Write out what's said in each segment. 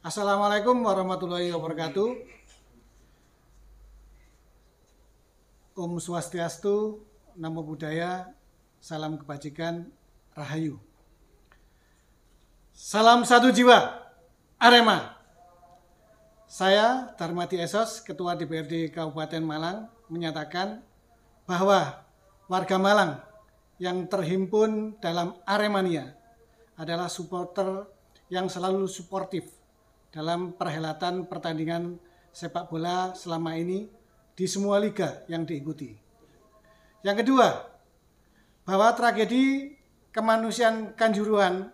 Assalamualaikum warahmatullahi wabarakatuh. Om Swastiastu, Namo Buddhaya, Salam Kebajikan, Rahayu. Salam satu jiwa, Arema. Saya, Darmati Esos, Ketua DPRD Kabupaten Malang, menyatakan bahwa warga Malang yang terhimpun dalam Aremania adalah supporter yang selalu suportif dalam perhelatan pertandingan sepak bola selama ini di semua liga yang diikuti. Yang kedua, bahwa tragedi kemanusiaan Kanjuruhan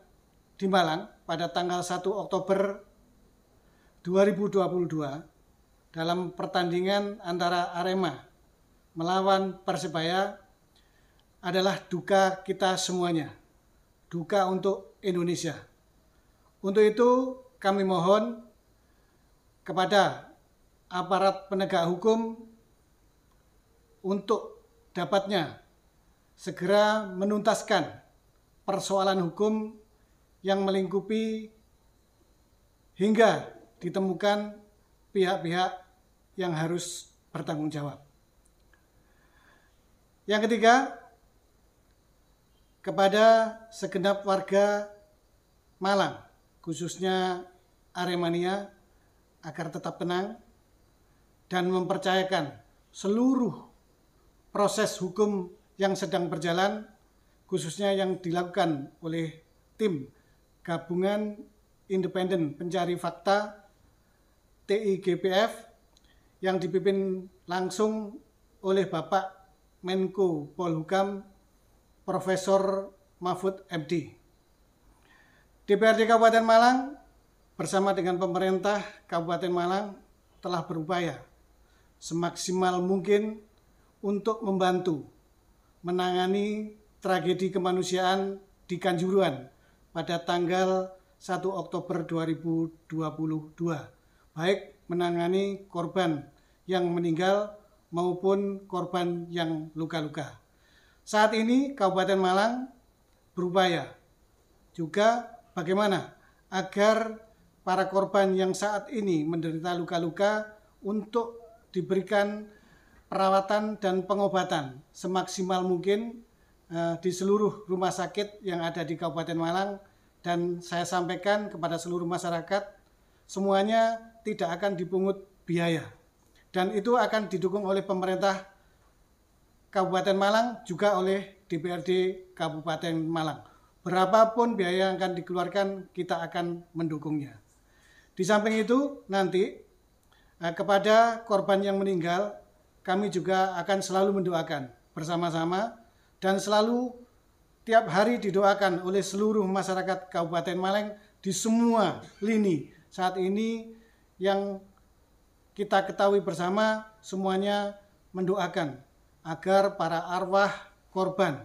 di Malang pada tanggal 1 Oktober 2022 dalam pertandingan antara Arema melawan Persebaya adalah duka kita semuanya. Duka untuk Indonesia. Untuk itu kami mohon kepada aparat penegak hukum untuk dapatnya segera menuntaskan persoalan hukum yang melingkupi hingga ditemukan pihak-pihak yang harus bertanggung jawab. Yang ketiga, kepada segenap warga Malang, khususnya Aremania agar tetap tenang dan mempercayakan seluruh proses hukum yang sedang berjalan, khususnya yang dilakukan oleh tim gabungan independen pencari fakta TIGPF yang dipimpin langsung oleh Bapak Menko Polhukam Profesor Mahfud MD. DPRD Kabupaten Malang bersama dengan pemerintah Kabupaten Malang telah berupaya semaksimal mungkin untuk membantu menangani tragedi kemanusiaan di Kanjuruan pada tanggal 1 Oktober 2022, baik menangani korban yang meninggal maupun korban yang luka-luka. Saat ini Kabupaten Malang berupaya juga bagaimana agar para korban yang saat ini menderita luka-luka untuk diberikan perawatan dan pengobatan semaksimal mungkin eh, di seluruh rumah sakit yang ada di Kabupaten Malang dan saya sampaikan kepada seluruh masyarakat semuanya tidak akan dipungut biaya dan itu akan didukung oleh pemerintah Kabupaten Malang juga oleh DPRD Kabupaten Malang. Berapapun biaya yang akan dikeluarkan, kita akan mendukungnya. Di samping itu nanti eh, kepada korban yang meninggal kami juga akan selalu mendoakan bersama-sama dan selalu tiap hari didoakan oleh seluruh masyarakat Kabupaten Maleng di semua lini. Saat ini yang kita ketahui bersama semuanya mendoakan agar para arwah korban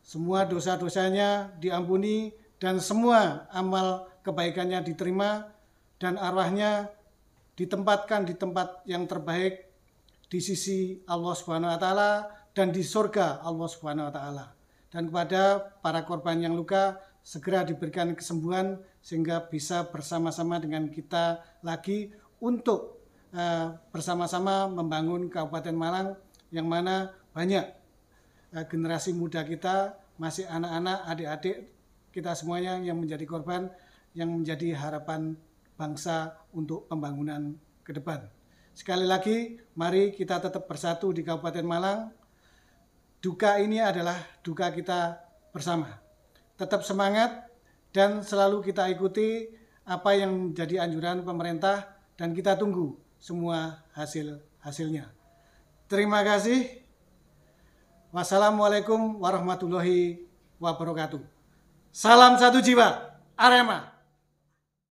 semua dosa-dosanya diampuni dan semua amal kebaikannya diterima dan arwahnya ditempatkan di tempat yang terbaik di sisi Allah Subhanahu wa taala dan di surga Allah Subhanahu wa taala. Dan kepada para korban yang luka segera diberikan kesembuhan sehingga bisa bersama-sama dengan kita lagi untuk uh, bersama-sama membangun Kabupaten Malang yang mana banyak uh, generasi muda kita masih anak-anak, adik-adik kita semuanya yang menjadi korban yang menjadi harapan bangsa untuk pembangunan ke depan. Sekali lagi, mari kita tetap bersatu di Kabupaten Malang. Duka ini adalah duka kita bersama. Tetap semangat dan selalu kita ikuti apa yang menjadi anjuran pemerintah dan kita tunggu semua hasil-hasilnya. Terima kasih. Wassalamualaikum warahmatullahi wabarakatuh. Salam satu jiwa, Arema.